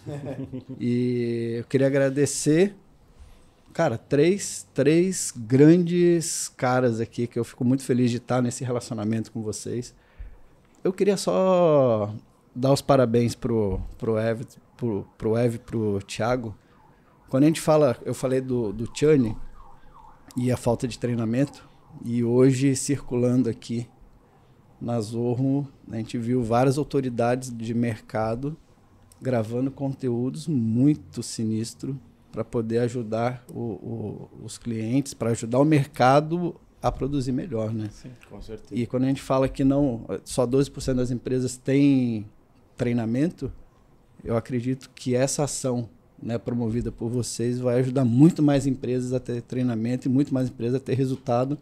e eu queria agradecer cara, três, três grandes caras aqui que eu fico muito feliz de estar nesse relacionamento com vocês. Eu queria só dar os parabéns pro, pro Ev, pro, pro Ev, pro Thiago. Quando a gente fala, eu falei do, do Chani e a falta de treinamento, e hoje circulando aqui na Zorro, a gente viu várias autoridades de mercado gravando conteúdos muito sinistro para poder ajudar o, o, os clientes, para ajudar o mercado a produzir melhor, né? Sim, com certeza. E quando a gente fala que não, só 12% das empresas têm treinamento, eu acredito que essa ação né, promovida por vocês vai ajudar muito mais empresas a ter treinamento e muito mais empresas a ter resultado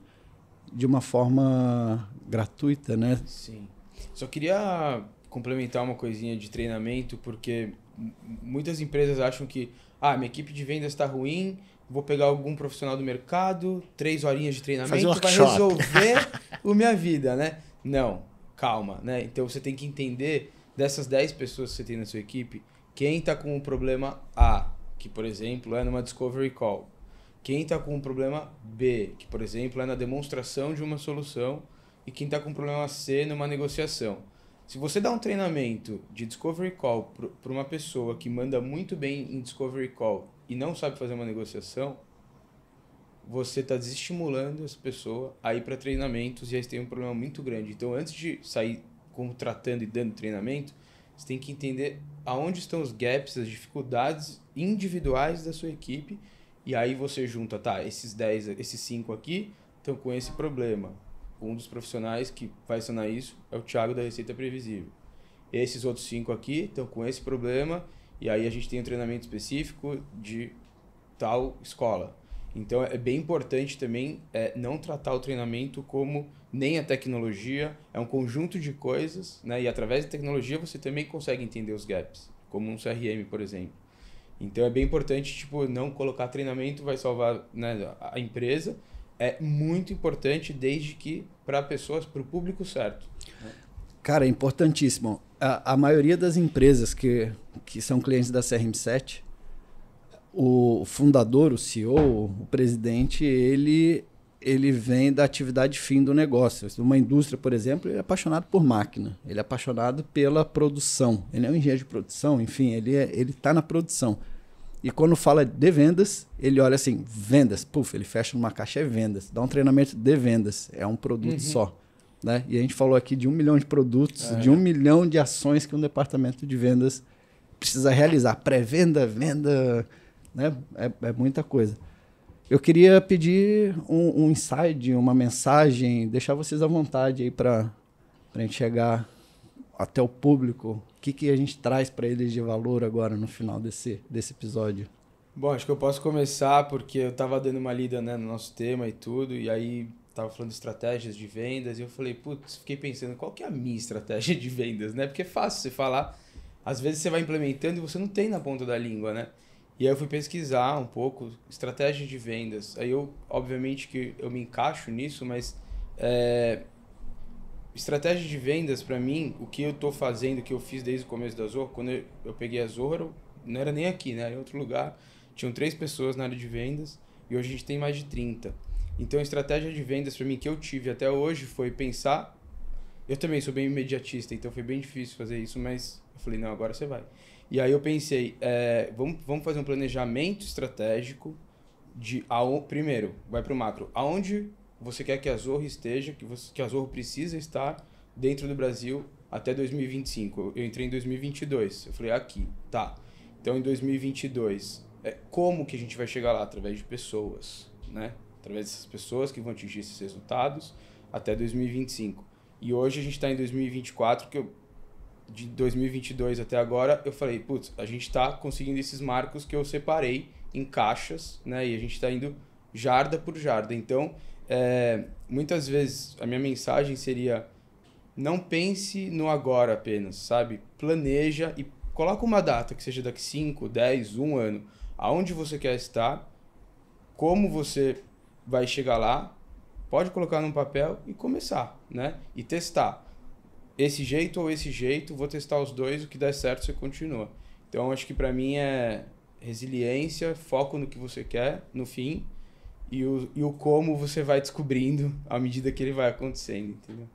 de uma forma gratuita, né? Sim. Só queria complementar uma coisinha de treinamento, porque muitas empresas acham que ah, minha equipe de vendas está ruim, vou pegar algum profissional do mercado, três horinhas de treinamento, um vai resolver a minha vida, né? Não, calma, né? Então você tem que entender dessas 10 pessoas que você tem na sua equipe, quem está com o problema A, que por exemplo é numa discovery call. Quem está com o problema B, que por exemplo é na demonstração de uma solução, e quem está com o problema C numa negociação. Se você dá um treinamento de Discovery Call para uma pessoa que manda muito bem em Discovery Call e não sabe fazer uma negociação, você está desestimulando essa pessoa a ir para treinamentos e aí você tem um problema muito grande. Então, antes de sair contratando e dando treinamento, você tem que entender aonde estão os gaps, as dificuldades individuais da sua equipe e aí você junta, tá, esses 10, esses 5 aqui estão com esse problema um dos profissionais que vai sanar isso é o Thiago da Receita Previsível. Esses outros cinco aqui estão com esse problema e aí a gente tem um treinamento específico de tal escola. Então é bem importante também é, não tratar o treinamento como nem a tecnologia, é um conjunto de coisas, né? E através da tecnologia você também consegue entender os gaps, como um CRM, por exemplo. Então é bem importante, tipo, não colocar treinamento vai salvar né, a empresa, é muito importante desde que para pessoas, para o público certo. Cara, é importantíssimo. A, a, maioria das empresas que, que são clientes da CRM7, o fundador, o CEO, o presidente, ele ele vem da atividade fim do negócio. Uma indústria, por exemplo, ele é apaixonado por máquina, ele é apaixonado pela produção. Ele é um engenheiro de produção, enfim, ele é, ele está na produção. E quando fala de vendas, ele olha assim, vendas, puf, ele fecha numa caixa é vendas. Dá um treinamento de vendas, é um produto uhum. só. Né? E a gente falou aqui de um milhão de produtos, é. de um milhão de ações que um departamento de vendas precisa realizar. Pré-venda, venda, né? É, é, muita coisa. Eu queria pedir um, um insight, uma mensagem, deixar vocês à vontade aí para a gente chegar até o público? O que, que a gente traz para eles de valor agora no final desse, desse episódio? Bom, acho que eu posso começar porque eu estava dando uma lida né, no nosso tema e tudo, e aí estava falando de estratégias de vendas, e eu falei, putz, fiquei pensando, qual que é a minha estratégia de vendas, né? Porque é fácil você falar, às vezes você vai implementando e você não tem na ponta da língua, né? E aí eu fui pesquisar um pouco estratégia de vendas. Aí eu, obviamente que eu me encaixo nisso, mas é, Estratégia de vendas, para mim, o que eu estou fazendo, o que eu fiz desde o começo da Zorro, quando eu, peguei a Zorro, não era nem aqui, né? Era em outro lugar. Tinham três pessoas na área de vendas e hoje a gente tem mais de 30. Então, a estratégia de vendas para mim que eu tive até hoje foi pensar. Eu também sou bem imediatista, então foi bem difícil fazer isso, mas eu falei, não, agora você vai. E aí eu pensei, é, vamos, vamos fazer um planejamento estratégico de. Ao, primeiro, vai para o macro. Aonde você quer que a Zorro esteja, que, você, que a Zorro precisa estar dentro do Brasil até 2025. Eu entrei em 2022. Eu falei, aqui, tá. Então, em 2022, é, como que a gente vai chegar lá? Através de pessoas, né? Através dessas pessoas que vão atingir esses resultados até 2025. E hoje a gente está em 2024, que eu, de 2022 até agora, eu falei, putz, a gente está conseguindo esses marcos que eu separei em caixas, né? E a gente está indo jarda por jarda. Então, é, muitas vezes a minha mensagem seria não pense no agora apenas, sabe? Planeja e coloca uma data que seja daqui 5, 10, 1 ano, aonde você quer estar, como você vai chegar lá, pode colocar num papel e começar, né? E testar. Esse jeito ou esse jeito, vou testar os dois, o que der certo você continua. Então acho que para mim é resiliência, foco no que você quer, no fim, e o, e o como você vai descobrindo à medida que ele vai acontecendo, entendeu?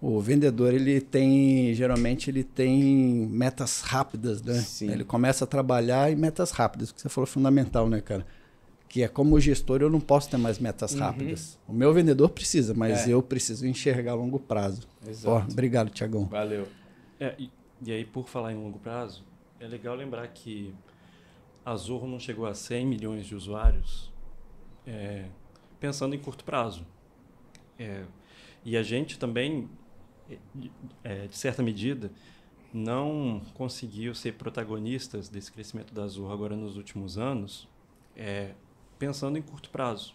O vendedor, ele tem, geralmente, ele tem metas rápidas, né? Sim. Ele começa a trabalhar em metas rápidas, que você falou fundamental, né, cara? Que é como gestor, eu não posso ter mais metas uhum. rápidas. O meu vendedor precisa, mas é. eu preciso enxergar a longo prazo. Exato. Oh, obrigado, Tiagão. Valeu. É, e, e, aí, por falar em longo prazo, é legal lembrar que a Zorro não chegou a 100 milhões de usuários é, pensando em curto prazo. É, e a gente também, é, de certa medida, não conseguiu ser protagonistas desse crescimento da Azul agora nos últimos anos, é, pensando em curto prazo.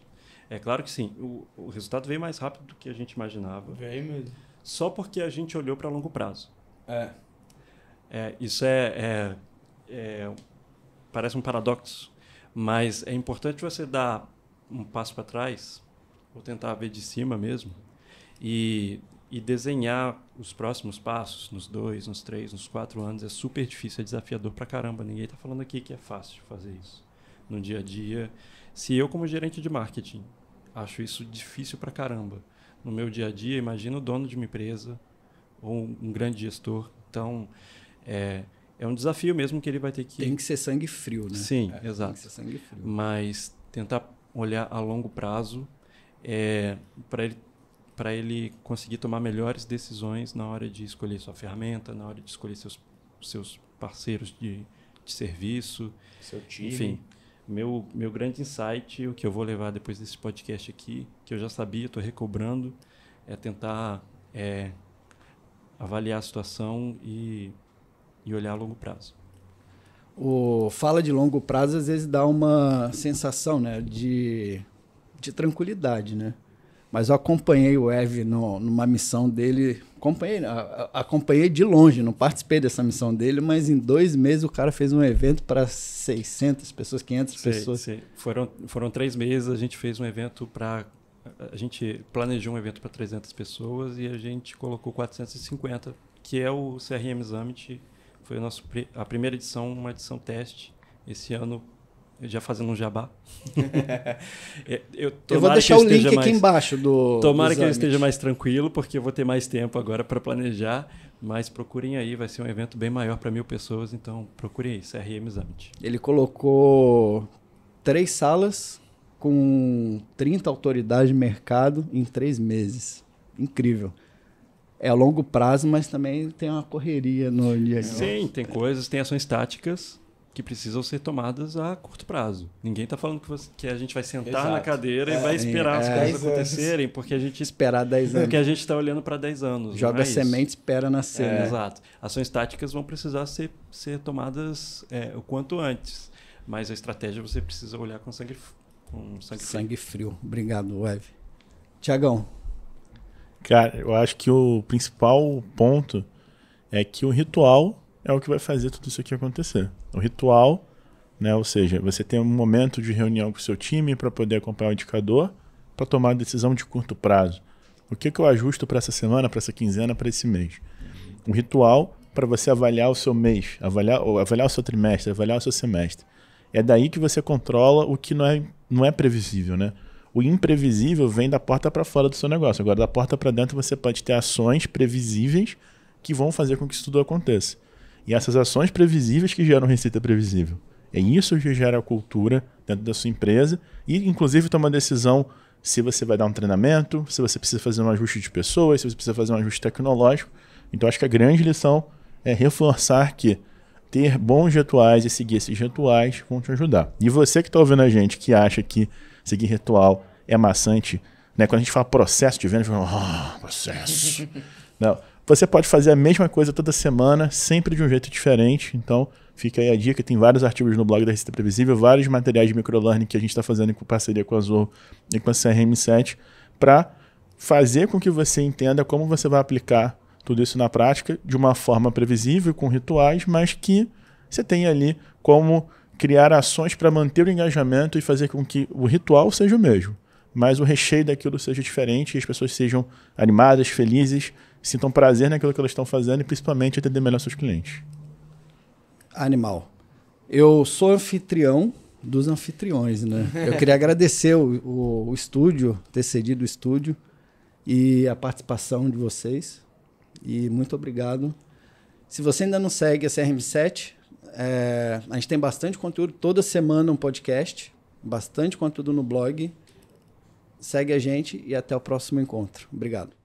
É claro que sim, o, o resultado veio mais rápido do que a gente imaginava. Veio mesmo. Só porque a gente olhou para longo prazo. É. é isso é, é, é, Parece um paradoxo, mas é importante você dar um passo para trás, vou tentar ver de cima mesmo, e, e desenhar os próximos passos, nos dois, nos três, nos quatro anos, é super difícil, é desafiador para caramba. Ninguém está falando aqui que é fácil fazer isso no dia a dia. Se eu, como gerente de marketing, acho isso difícil para caramba no meu dia a dia, imagina o dono de uma empresa ou um grande gestor. Então, é, é um desafio mesmo que ele vai ter que. Tem que ser sangue frio, né? Sim, é, exato. Tem que ser sangue frio. Mas tentar olhar a longo prazo é, para ele para ele conseguir tomar melhores decisões na hora de escolher sua ferramenta, na hora de escolher seus, seus parceiros de, de serviço. Seu time. Enfim, meu, meu grande insight, o que eu vou levar depois desse podcast aqui, que eu já sabia, estou recobrando, é tentar é, avaliar a situação e, e olhar a longo prazo o fala de longo prazo às vezes dá uma sensação né, de, de tranquilidade, né? Mas eu acompanhei o Ev no, numa missão dele, acompanhei, acompanhei de longe, não participei dessa missão dele, mas em dois meses o cara fez um evento para 600 pessoas, 500 pessoas. Sei. Foram, foram três meses, a gente fez um evento para a gente planejou um evento para 300 pessoas e a gente colocou 450, que é o CRM Summit foi a, nossa, a primeira edição, uma edição teste. Esse ano já fazendo um jabá. É, eu, eu, vou deixar o link mais, aqui embaixo do. Tomara do que ele esteja mais tranquilo, porque eu vou ter mais tempo agora para planejar. Mas procurem aí, vai ser um evento bem maior para mil pessoas, então procurem aí, CRM Summit. Ele colocou três salas com 30 autoridades de mercado em três meses. Incrível é a longo prazo, mas também tem uma correria no dia a dia. Sim, tem coisas, tem ações táticas que precisam ser tomadas a curto prazo. Ninguém está falando que, você, que, a gente vai sentar Exato. na cadeira é, e vai é, esperar é, as coisas acontecerem, porque a gente esperar 10 anos. Porque a gente está olhando para 10 anos. Joga é semente, espera nascer. É. Né? Exato. Ações táticas vão precisar ser, ser tomadas o quanto antes, mas a estratégia você precisa olhar com sangue com sangue, sangue frio. frio. Obrigado, Ev. Tiagão, Cara, eu acho que o principal ponto é que o ritual é o que vai fazer tudo isso aqui acontecer. O ritual, né, ou seja, você tem um momento de reunião com o seu time para poder acompanhar o indicador, para tomar decisão de curto prazo. O que, que eu ajusto para essa semana, para essa quinzena, para esse mês? Um ritual para você avaliar o seu mês, avaliar, avaliar o seu trimestre, avaliar o seu semestre. É daí que você controla o que não é, não é previsível, né? o imprevisível vem da porta para fora do seu negócio. Agora, da porta para dentro, você pode ter ações previsíveis que vão fazer com que isso tudo aconteça. E essas ações previsíveis que geram receita previsível. É isso que gera a cultura dentro da sua empresa e, inclusive, tomar decisão se você vai dar um treinamento, se você precisa fazer um ajuste de pessoas, se você precisa fazer um ajuste tecnológico. Então, acho que a grande lição é reforçar que ter bons rituais e seguir esses rituais vão te ajudar. E você que está ouvindo a gente, que acha que seguir ritual, é maçante. Né? Quando a gente fala processo de venda, a gente fala, oh, processo. Não. Você pode fazer a mesma coisa toda semana, sempre de um jeito diferente. Então, fica aí a dica. Tem vários artigos no blog da Receita Previsível, vários materiais de microlearning que a gente está fazendo em parceria com a Zorro e com a CRM7 para fazer com que você entenda como você vai aplicar tudo isso na prática de uma forma previsível, com rituais, mas que você tenha ali como criar ações para manter o engajamento e fazer com que o ritual seja o mesmo, mas o recheio daquilo seja diferente e as pessoas sejam animadas, felizes, sintam prazer naquilo que elas estão fazendo e principalmente atender melhor seus clientes. Animal. Eu sou anfitrião dos anfitriões, né? Eu queria agradecer o, o, o estúdio, ter cedido o estúdio e a participação de vocês. E muito obrigado. Se você ainda não segue a CRM7, é, a gente tem bastante conteúdo toda semana um podcast, bastante conteúdo no blog. Segue a gente e até o próximo encontro. Obrigado.